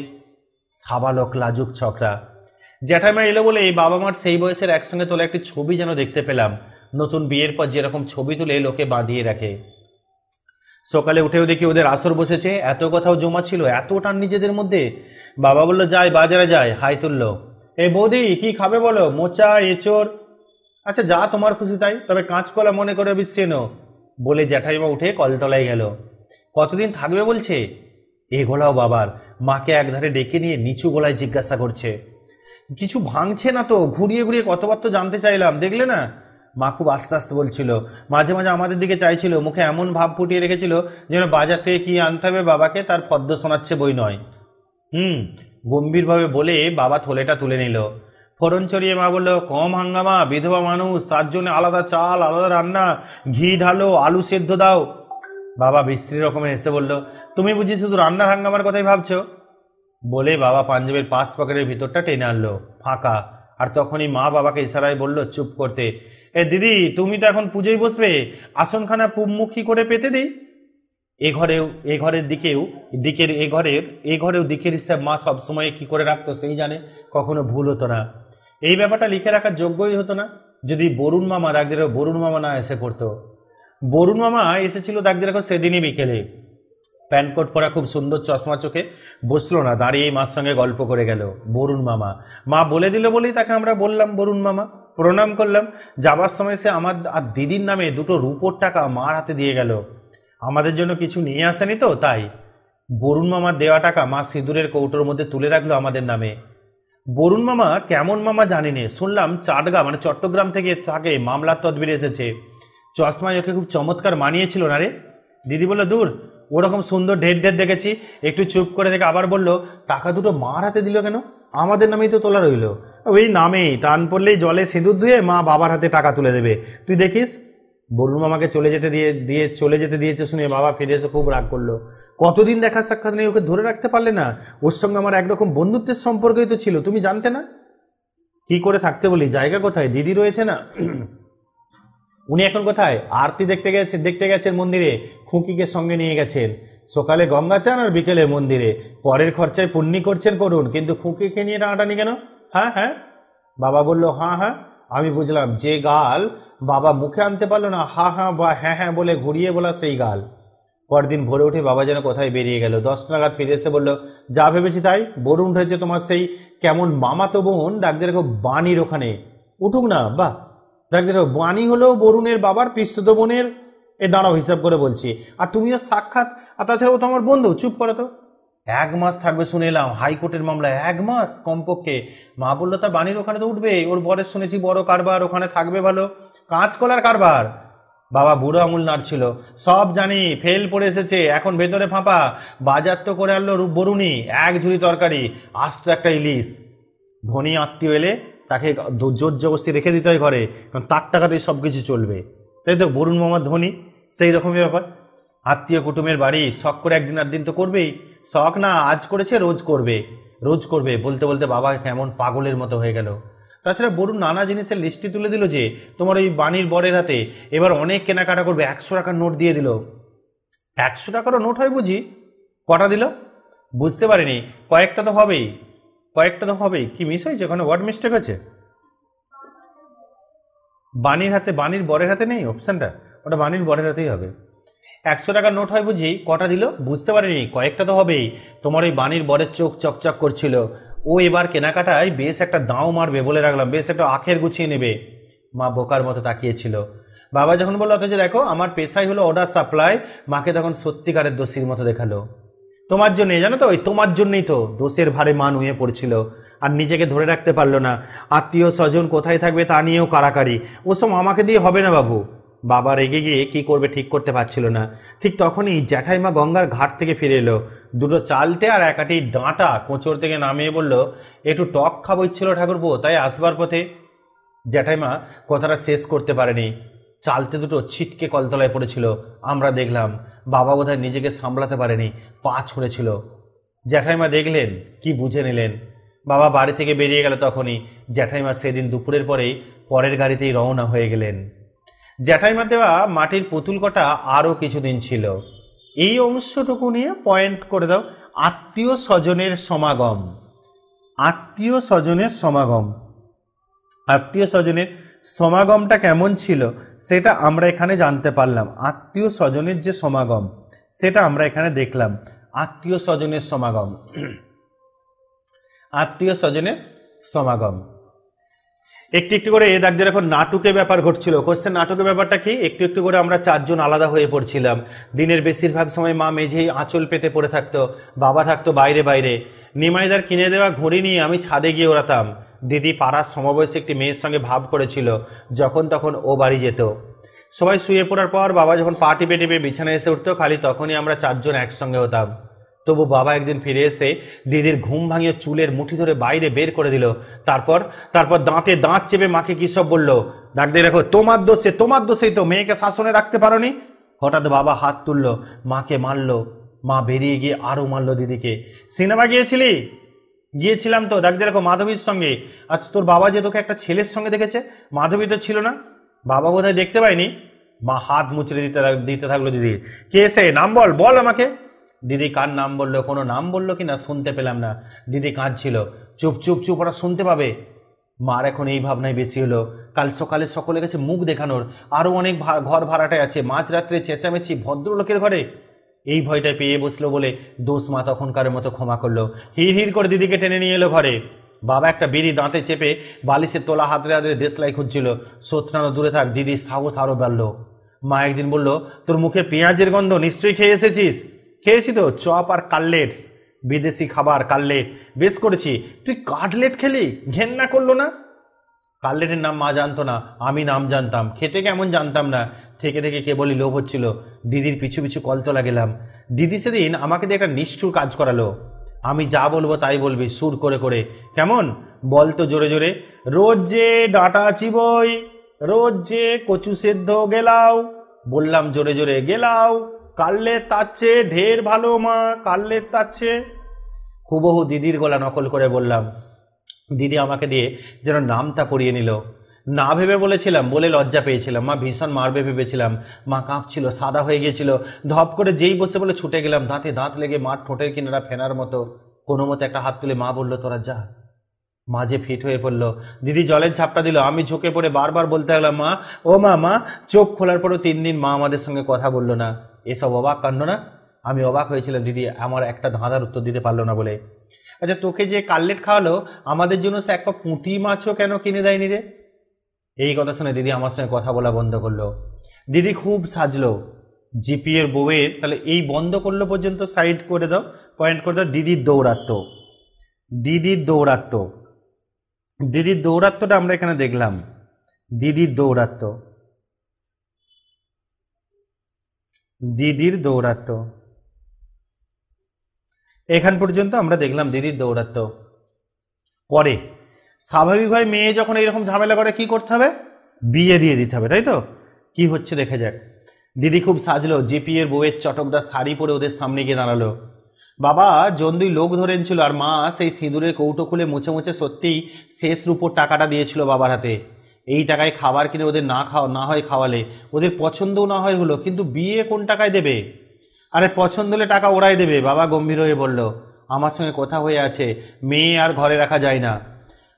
সাবালক লাজুক ছকরা জ্যাঠাইমা এলো বলে এই বাবা মার সেই বয়সের একসঙ্গে তোলা একটি ছবি যেন দেখতে পেলাম নতুন বিয়ের পর যেরকম ছবি তুলে লোকে বাঁধিয়ে রাখে সকালে উঠেও দেখি ওদের আসর বসেছে এত কথাও জমা ছিল এত টান নিজেদের মধ্যে বাবা বললো যাই বাজারে যায় হাই তুলল এ বৌদি কি খাবে বলো মোচা এঁচোর আচ্ছা যা তোমার খুশি তাই তবে কাঁচকলা মনে করে বিশ্বেনো বলে জ্যাঠাইমা উঠে কলতলায় গেল কতদিন থাকবে বলছে এ গোলাও বাবার মাকে একধারে ডেকে নিয়ে নিচু গলায় জিজ্ঞাসা করছে কিছু ভাঙছে না তো ঘুরিয়ে ঘুরিয়ে কতবার তো জানতে চাইলাম দেখলে না মা খুব আস্তে আস্তে বলছিল মাঝে মাঝে আমাদের দিকে চাইছিল মুখে এমন ভাব ফুটিয়ে রেখেছিল যেন বাজার থেকে কী আনতে হবে বাবাকে তার ফদ্দ শোনাচ্ছে বই নয় হুম গম্ভীরভাবে বলে বাবা থলেটা তুলে নিল ফোরন চড়িয়ে মা বললো কম হাঙ্গামা বিধবা মানুষ তার জন্য আলাদা চাল আলাদা রান্না ঘি ঢালো আলু সেদ্ধ দাও বাবা বিস্ত্রী রকমের এসে বলল তুমি বুঝি শুধু রান্নার হাঙ্গামার কথাই ভাবছ বলে বাবা পাঞ্জাবের পাস পকেটের ভিতরটা টেনে আনলো ফাঁকা আর তখনই মা বাবাকে ইশারায় বলল চুপ করতে এ দিদি তুমি তো এখন পুজোয় বসবে আসনখানা পুবমুখী করে পেতে দিই এ ঘরেও এ ঘরের দিকেও দিকের এ ঘরের এ ঘরেও দিকের হিসাব মা সবসময় কি করে রাখতো সেই জানে কখনো ভুল হতো না এই ব্যাপারটা লিখে রাখার যোগ্যই হতো না যদি বরুণ মামা দাগদের বরুণ মামা না এসে পড়তো বরুণ মামা এসেছিল দাগদের এখন সেদিনই বিকেলে প্যান্ট কোট পরা খুব সুন্দর চশমা চোখে বসলো না দাঁড়িয়ে মার সঙ্গে গল্প করে গেল বরুণ মামা মা বলে দিল বলেই তাকে আমরা বললাম বরুণ মামা প্রণাম করলাম যাবার সময় সে আমার আর দিদির নামে দুটো রুপোর টাকা মার হাতে দিয়ে গেল আমাদের জন্য কিছু নিয়ে আসেনি তো তাই বরুণ মামার দেওয়া টাকা মা সিঁদুরের কৌটোর মধ্যে তুলে রাখলো আমাদের নামে বরুণ মামা কেমন মামা জানি নে শুনলাম চাটগা মানে চট্টগ্রাম থেকে তাকে মামলার তদবির এসেছে চশমায় ওকে খুব চমৎকার মানিয়েছিল না রে দিদি বললো দূর ওরকম সুন্দর ঢের ঢের দেখেছি একটু চুপ করে দেখে আবার বললো টাকা দুটো মার হাতে দিল কেন আমাদের নামেই তো তোলা রইল ওই নামেই টান পড়লেই জলে সিঁদুর ধুয়ে মা বাবার হাতে টাকা তুলে দেবে তুই দেখিস বলুন মামাকে চলে যেতে দিয়ে দিয়ে চলে যেতে দিয়েছে শুনে বাবা ফিরে এসে খুব রাগ করলো কতদিন দেখার সাক্ষাৎ নেই ওকে ধরে রাখতে পারলে না ওর সঙ্গে আমার একরকম বন্ধুত্বের সম্পর্কই তো ছিল তুমি জানতে না কি করে থাকতে বলি জায়গা কোথায় দিদি রয়েছে না [clears throat] উনি এখন কোথায় আরতি দেখতে গেছে দেখতে গেছেন মন্দিরে খুঁকিকে সঙ্গে নিয়ে গেছেন সকালে গঙ্গা চান আর বিকেলে মন্দিরে পরের খরচায় পুণ্যি করছেন করুন কিন্তু খুঁকিকে নিয়ে টানাটানি কেন হ্যাঁ হ্যাঁ বাবা বলল হ্যাঁ হ্যাঁ আমি বুঝলাম যে গাল বাবা মুখে আনতে পারলো না হা হা বা হ্যাঁ হ্যাঁ বলে ঘুরিয়ে বলা সেই গাল পরদিন ভোরে উঠে বাবা যেন কোথায় বেরিয়ে গেল দশটা নাগাদ ফিরে এসে বললো যা ভেবেছি তাই বরুণ হয়েছে তোমার সেই কেমন মামাতো বোন ডাক্তার বাণীর ওখানে উঠুক না বা ডাকদের বাণী হলো বরুণের বাবার পিস্তুত বোনের এ দাঁড়াও হিসাব করে বলছি আর তুমিও সাক্ষাৎ আর তাছাড়াও তোমার তো আমার বন্ধু চুপ করা তো এক মাস থাকবে শুনে এলাম হাইকোর্টের মামলায় এক মাস কমপক্ষে মা বললো তা বাণীর ওখানে তো উঠবে ওর বরের শুনেছি বড় কারবার ওখানে থাকবে ভালো কাঁচকলার কারবার বাবা বুড়ো আঙুল নাড়ছিল সব জানি ফেল পড়ে এসেছে এখন ভেতরে ফাঁপা বাজার তো করে আনলো বরুণী এক ঝুড়ি তরকারি আস্ত একটা ইলিশ ধনী আত্মীয় এলে তাকে জোর জবস্তি রেখে দিতে হয় ঘরে কারণ তার টাকাতেই সব কিছু চলবে তাই তো বরুণ মামার ধনী সেই রকমই ব্যাপার আত্মীয় কুটুমের বাড়ি শখ করে একদিন আর দিন তো করবেই শখ না আজ করেছে রোজ করবে রোজ করবে বলতে বলতে বাবা কেমন পাগলের মতো হয়ে গেল তাছাড়া বরুণ নানা জিনিসের লিস্টটি তুলে দিল যে তোমার ওই বাণীর বরের হাতে এবার অনেক কেনাকাটা করবে একশো টাকার নোট দিয়ে দিল একশো টাকারও নোট হয় বুঝি কটা দিল বুঝতে পারিনি কয়েকটা তো হবেই কয়েকটা তো হবেই কি মিস হয়েছে ওখানে ওয়ার্ড মিস্টেক হয়েছে বাণীর হাতে বাণীর বরের হাতে নেই অপশানটা ওটা বাণীর বরের হাতেই হবে একশো টাকার নোট হয় বুঝি কটা দিল বুঝতে পারিনি কয়েকটা তো হবেই তোমার ওই বাণীর বরের চোখ চকচক করছিল ও এবার কেনাকাটায় বেশ একটা দাঁও মারবে বলে রাখলাম বেশ একটা আখের গুছিয়ে নেবে মা বোকার মতো তাকিয়েছিল বাবা যখন বললো অথচ দেখো আমার পেশাই হলো অর্ডার সাপ্লাই মাকে তখন সত্যিকারের দোষীর মতো দেখালো তোমার জন্য জানো তো ওই তোমার জন্যই তো দোষের ভারে মান হয়ে পড়ছিল আর নিজেকে ধরে রাখতে পারলো না আত্মীয় স্বজন কোথায় থাকবে তা নিয়েও কারাকারি ওসব আমাকে দিয়ে হবে না বাবু বাবা রেগে গিয়ে কি করবে ঠিক করতে পারছিল না ঠিক তখনই জ্যাঠাইমা গঙ্গার ঘাট থেকে ফিরে এলো দুটো চালতে আর একাটি ডাঁটা কোঁচর থেকে নামিয়ে বলল একটু টক খাবো ইচ্ছিল ঠাকুরপো তাই আসবার পথে জ্যাঠাইমা কথাটা শেষ করতে পারেনি চালতে দুটো ছিটকে কলতলায় পড়েছিল আমরা দেখলাম বাবা বোধহয় নিজেকে সামলাতে পারেনি পা ছড়েছিল জ্যাঠাইমা দেখলেন কি বুঝে নিলেন বাবা বাড়ি থেকে বেরিয়ে গেল তখনই জ্যাঠাইমা সেদিন দুপুরের পরেই পরের গাড়িতেই রওনা হয়ে গেলেন জ্যাঠাইমা দেওয়া মাটির পুতুল কটা আরও কিছুদিন ছিল এই অংশটুকু নিয়ে পয়েন্ট করে দাও আত্মীয় স্বজনের সমাগম আত্মীয় স্বজনের সমাগম আত্মীয় স্বজনের সমাগমটা কেমন ছিল সেটা আমরা এখানে জানতে পারলাম আত্মীয় স্বজনের যে সমাগম সেটা আমরা এখানে দেখলাম আত্মীয় স্বজনের সমাগম আত্মীয় স্বজনের সমাগম একটু একটু করে দাগ আগে দেখো নাটকে ব্যাপার ঘটছিল কোশ্চেন নাটকের ব্যাপারটা কি একটু একটু করে আমরা চারজন আলাদা হয়ে পড়ছিলাম দিনের বেশিরভাগ সময় মা মেঝেই আঁচল পেতে পড়ে থাকতো বাবা থাকতো বাইরে বাইরে নিমাইদার কিনে দেওয়া ঘড়ি নিয়ে আমি ছাদে গিয়ে ওড়াতাম দিদি পাড়ার সমবয়সী একটি মেয়ের সঙ্গে ভাব করেছিল যখন তখন ও বাড়ি যেত সবাই শুয়ে পড়ার পর বাবা যখন পা টিপে টিপে বিছানায় এসে উঠতো খালি তখনই আমরা চারজন একসঙ্গে হতাম তবু বাবা একদিন ফিরে এসে দিদির ঘুম ভাঙিয়ে চুলের মুঠি ধরে বাইরে বের করে দিল তারপর তারপর দাঁতে দাঁত চেপে মাকে কী সব বললো ডাক দিয়ে রাখো তোমার দোষে তোমার দোষেই তো মেয়েকে শাসনে রাখতে পারোনি হঠাৎ বাবা হাত তুললো মাকে মারল মা বেরিয়ে গিয়ে আরও মারল দিদিকে সিনেমা গিয়েছিলি গিয়েছিলাম তো ডাক দিয়ে রাখো মাধবীর সঙ্গে আজ তোর বাবা যে তোকে একটা ছেলের সঙ্গে দেখেছে মাধবী তো ছিল না বাবা বোধহয় দেখতে পায়নি মা হাত মুচড়ে দিতে দিতে থাকলো দিদি কে এসে নাম বল বল আমাকে দিদি কার নাম বললো কোনো নাম বললো কি না শুনতে পেলাম না দিদি কাঁদছিল চুপ চুপ চুপ ওরা শুনতে পাবে মার এখন এই ভাবনায় বেশি হলো কাল সকালে সকলের কাছে মুখ দেখানোর আরও অনেক ঘর ভাড়াটায় আছে মাঝরাত্রে চেঁচামেচি ভদ্রলোকের ঘরে এই ভয়টা পেয়ে বসলো বলে দোষ মা তখনকার মতো ক্ষমা করলো হির হির করে দিদিকে টেনে নিয়ে এলো ঘরে বাবা একটা বিড়ি দাঁতে চেপে বালিশের তোলা হাতরে হাতরে দেশলাই খুঁজছিল সত্যনানো দূরে থাক দিদির সাহস আরও বাড়লো মা একদিন বলল তোর মুখে পেঁয়াজের গন্ধ নিশ্চয়ই খেয়ে এসেছিস খেয়েছি তো চপ আর কাটলেট বিদেশি খাবার কাটলেট বেশ করেছি তুই কাটলেট খেলি ঘেন্না করলো না কাটলেটের নাম মা জানতো না আমি নাম জানতাম খেতে কেমন জানতাম না থেকে থেকে বলি লোভ হচ্ছিল দিদির পিছু পিছু কলতলা গেলাম দিদি সেদিন আমাকে দিয়ে একটা নিষ্ঠুর কাজ করালো আমি যা বলবো তাই বলবি সুর করে করে কেমন বল তো জোরে জোরে রোজ যে ডাটা চিবই রোজ যে কচু সেদ্ধ গেলাও বললাম জোরে জোরে গেলাও কাল্লের তার চেয়ে ঢের ভালো মা কাললের তার চেয়ে হুবহু দিদির গলা নকল করে বললাম দিদি আমাকে দিয়ে যেন নামটা করিয়ে নিল না ভেবে বলেছিলাম বলে লজ্জা পেয়েছিলাম মা ভীষণ মারবে ভেবেছিলাম মা কাঁপছিল সাদা হয়ে গিয়েছিল ধপ করে যেই বসে বলে ছুটে গেলাম দাঁতে দাঁত লেগে মার ঠোঁটের কিনারা ফেনার মতো কোনো মতো একটা হাত তুলে মা বলল তোরা যা মাঝে ফিট হয়ে পড়লো দিদি জলের ঝাপটা দিল আমি ঝুঁকে পড়ে বারবার বলতে লাগলাম মা ও মা মা চোখ খোলার পরও তিন দিন মা আমাদের সঙ্গে কথা বললো না এসব অবাক কাণ্ড না আমি অবাক হয়েছিলাম দিদি আমার একটা ধাঁধার উত্তর দিতে পারলো না বলে আচ্ছা তোকে যে কার্লেট খাওয়ালো আমাদের জন্য সে একটা পুঁটি মাছও কেন কিনে দেয়নি রে এই কথা শুনে দিদি আমার সঙ্গে কথা বলা বন্ধ করলো দিদি খুব সাজলো জিপিএর বউয়ের তাহলে এই বন্ধ করলো পর্যন্ত সাইড করে দাও পয়েন্ট করে দাও দিদির দৌড়াত্ম দিদির দৌড়াত্ম দিদির দৌরাত্মটা আমরা এখানে দেখলাম দিদির দৌরাত্ম দিদির দৌরাত্ম এখান পর্যন্ত আমরা দেখলাম দিদির দৌরাত্ম পরে স্বাভাবিকভাবে মেয়ে যখন এইরকম ঝামেলা করে কি করতে হবে বিয়ে দিয়ে দিতে হবে তাই তো কি হচ্ছে দেখা যাক দিদি খুব সাজলো জিপিএর বউয়ের চটকদার শাড়ি পরে ওদের সামনে গিয়ে দাঁড়ালো বাবা জন্দুই লোক ধরে ছিল আর মা সেই সিঁদুরের কৌটো খুলে মুছে মুছে সত্যিই শেষ রূপোর টাকাটা দিয়েছিল বাবার হাতে এই টাকায় খাবার কিনে ওদের না খাওয়া না হয় খাওয়ালে ওদের পছন্দও না হয় হলো কিন্তু বিয়ে কোন টাকায় দেবে আরে পছন্দ হলে টাকা ওরাই দেবে বাবা গম্ভীর হয়ে বলল আমার সঙ্গে কথা হয়ে আছে মেয়ে আর ঘরে রাখা যায় না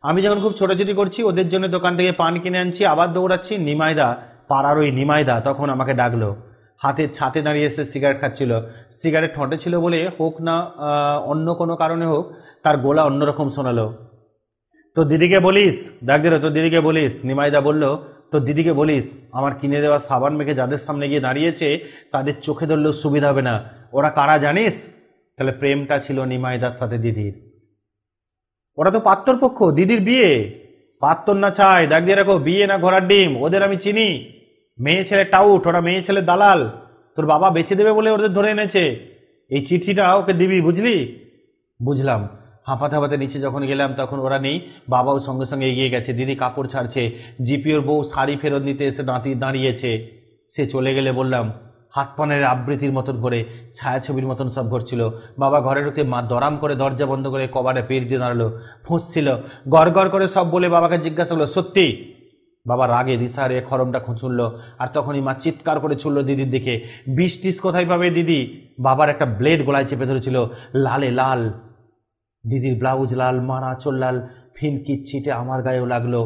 আমি যখন খুব ছোটাছুটি করছি ওদের জন্য দোকান থেকে পান কিনে আনছি আবার দৌড়াচ্ছি নিমায়দা পাড়ার ওই নিমায়দা তখন আমাকে ডাকলো হাতে ছাতে দাঁড়িয়ে এসে সিগারেট খাচ্ছিল সিগারেট ঠোঁটে ছিল বলে হোক না অন্য কোনো কারণে হোক তার গোলা অন্যরকম শোনালো তো দিদিকে বলিস ডাক দিল তো দিদিকে বলিস নিমাইদা বলল তো দিদিকে বলিস আমার কিনে দেওয়া সাবান মেখে যাদের সামনে গিয়ে দাঁড়িয়েছে তাদের চোখে ধরলেও সুবিধা হবে না ওরা কারা জানিস তাহলে প্রেমটা ছিল নিমাইদার সাথে দিদির ওরা তো পাত্তর পক্ষ দিদির বিয়ে পাত্তর না চায় ডাক দিয়ে রাখো বিয়ে না ঘোড়ার ডিম ওদের আমি চিনি মেয়ে ছেলে টাউট ওরা মেয়ে ছেলে দালাল তোর বাবা বেছে দেবে বলে ওদের ধরে এনেছে এই চিঠিটা ওকে দিবি বুঝলি বুঝলাম হাঁপাতে হাঁপাতে নিচে যখন গেলাম তখন ওরা নেই বাবাও সঙ্গে সঙ্গে এগিয়ে গেছে দিদি কাপড় ছাড়ছে জিপিওর বউ শাড়ি ফেরত নিতে এসে দাঁতি দাঁড়িয়েছে সে চলে গেলে বললাম হাত পানের আবৃত্তির মতন করে ছায়াছবির মতন সব ঘরছিল বাবা ঘরে ঢুকে মা দরাম করে দরজা বন্ধ করে কবারে পেট দিয়ে দাঁড়ালো ফুঁসছিল গড় করে সব বলে বাবাকে জিজ্ঞাসা করলো সত্যি বাবা রাগে দিশারে খরমটা খুঁচুড়ল আর তখনই মা চিৎকার করে ছুড়ল দিদির দিকে বিষ টিস কোথায় পাবে দিদি বাবার একটা ব্লেড গোলায় চেপে ধরেছিল লালে লাল দিদির ব্লাউজ লাল মারা চোল লাল ফিনকি ছিটে আমার গায়েও লাগলো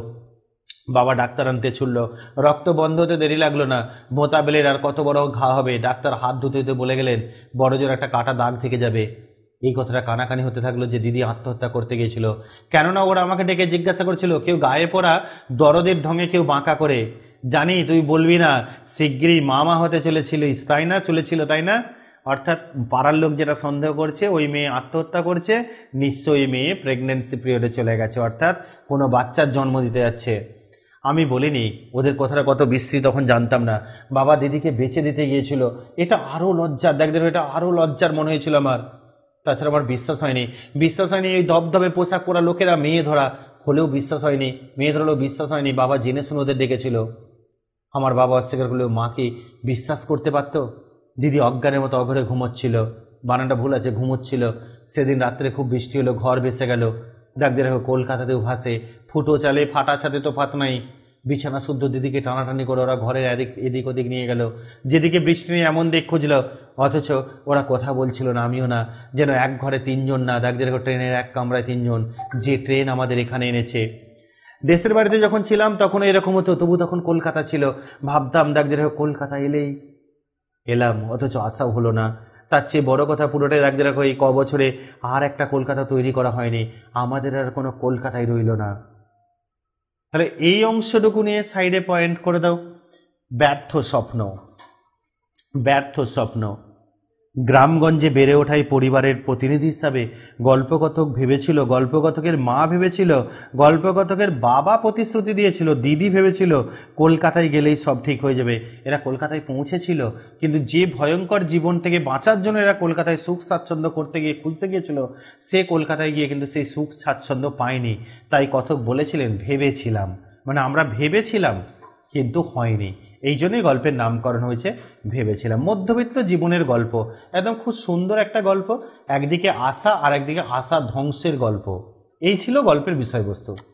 বাবা ডাক্তার আনতে ছুড়ল রক্ত বন্ধ হতে দেরি লাগলো না মোতাবেলের আর কত বড় ঘা হবে ডাক্তার হাত ধুতে ধুতে বলে গেলেন বড় জোর একটা কাটা দাগ থেকে যাবে এই কথাটা কানাকানি হতে থাকলো যে দিদি আত্মহত্যা করতে গিয়েছিল কেননা ওরা আমাকে ডেকে জিজ্ঞাসা করছিল কেউ গায়ে পড়া দরদের ঢঙে কেউ বাঁকা করে জানি তুই বলবি না শিগগিরই মামা হতে চলেছিলিস তাই না চলেছিল তাই না অর্থাৎ পাড়ার লোক যেটা সন্দেহ করছে ওই মেয়ে আত্মহত্যা করছে নিশ্চয়ই মেয়ে প্রেগনেন্সি পিরিয়ডে চলে গেছে অর্থাৎ কোনো বাচ্চার জন্ম দিতে যাচ্ছে আমি বলিনি ওদের কথাটা কত বিশ্রী তখন জানতাম না বাবা দিদিকে বেঁচে দিতে গিয়েছিল এটা আরও লজ্জার দেখ এটা আরও লজ্জার মনে হয়েছিল আমার তাছাড়া আমার বিশ্বাস হয়নি বিশ্বাস হয়নি এই ধবধবে পোশাক পরা লোকেরা মেয়ে ধরা হলেও বিশ্বাস হয়নি মেয়ে ধরলেও বিশ্বাস হয়নি বাবা জেনে শুনে ওদের ডেকেছিল আমার বাবা অস্বীকার করলেও মাকে বিশ্বাস করতে পারত দিদি অজ্ঞানের মতো অঘরে ঘুমোচ্ছিল বানানটা ভুল আছে ঘুমোচ্ছিল সেদিন রাত্রে খুব বৃষ্টি হলো ঘর বেসে গেল ডাক দিয়ে কলকাতাতেও ভাসে ফুটো চালে ফাটা ছাতে তো ফাত নাই বিছানা শুদ্ধ দিদিকে টানাটানি করে ওরা ঘরের এদিক এদিক ওদিক নিয়ে গেল যেদিকে বৃষ্টি নিয়ে এমন দিক খুঁজল অথচ ওরা কথা বলছিল না আমিও না যেন এক ঘরে তিনজন না দাগদের ট্রেনের এক কামরায় তিনজন যে ট্রেন আমাদের এখানে এনেছে দেশের বাড়িতে যখন ছিলাম তখন এরকম হতো তবু তখন কলকাতা ছিল ভাবতাম দাগদের কলকাতা এলেই এলাম অথচ আশাও হলো না তার চেয়ে বড়ো কথা পুরোটাই রাখতে রাখো এই ক বছরে আর একটা কলকাতা তৈরি করা হয়নি আমাদের আর কোনো কলকাতাই রইল না তাহলে এই অংশটুকু নিয়ে সাইডে পয়েন্ট করে দাও ব্যর্থ স্বপ্ন ব্যর্থ স্বপ্ন গ্রামগঞ্জে বেড়ে ওঠাই পরিবারের প্রতিনিধি হিসাবে গল্পকথক ভেবেছিল গল্পকথকের মা ভেবেছিল গল্পকথকের বাবা প্রতিশ্রুতি দিয়েছিল দিদি ভেবেছিল কলকাতায় গেলেই সব ঠিক হয়ে যাবে এরা কলকাতায় পৌঁছেছিল কিন্তু যে ভয়ঙ্কর জীবন থেকে বাঁচার জন্য এরা কলকাতায় সুখ স্বাচ্ছন্দ্য করতে গিয়ে খুঁজতে গিয়েছিল সে কলকাতায় গিয়ে কিন্তু সেই সুখ স্বাচ্ছন্দ্য পায়নি তাই কথক বলেছিলেন ভেবেছিলাম মানে আমরা ভেবেছিলাম কিন্তু হয়নি এই জন্যই গল্পের নামকরণ হয়েছে ভেবেছিলাম মধ্যবিত্ত জীবনের গল্প একদম খুব সুন্দর একটা গল্প একদিকে আশা আর একদিকে আশা ধ্বংসের গল্প এই ছিল গল্পের বিষয়বস্তু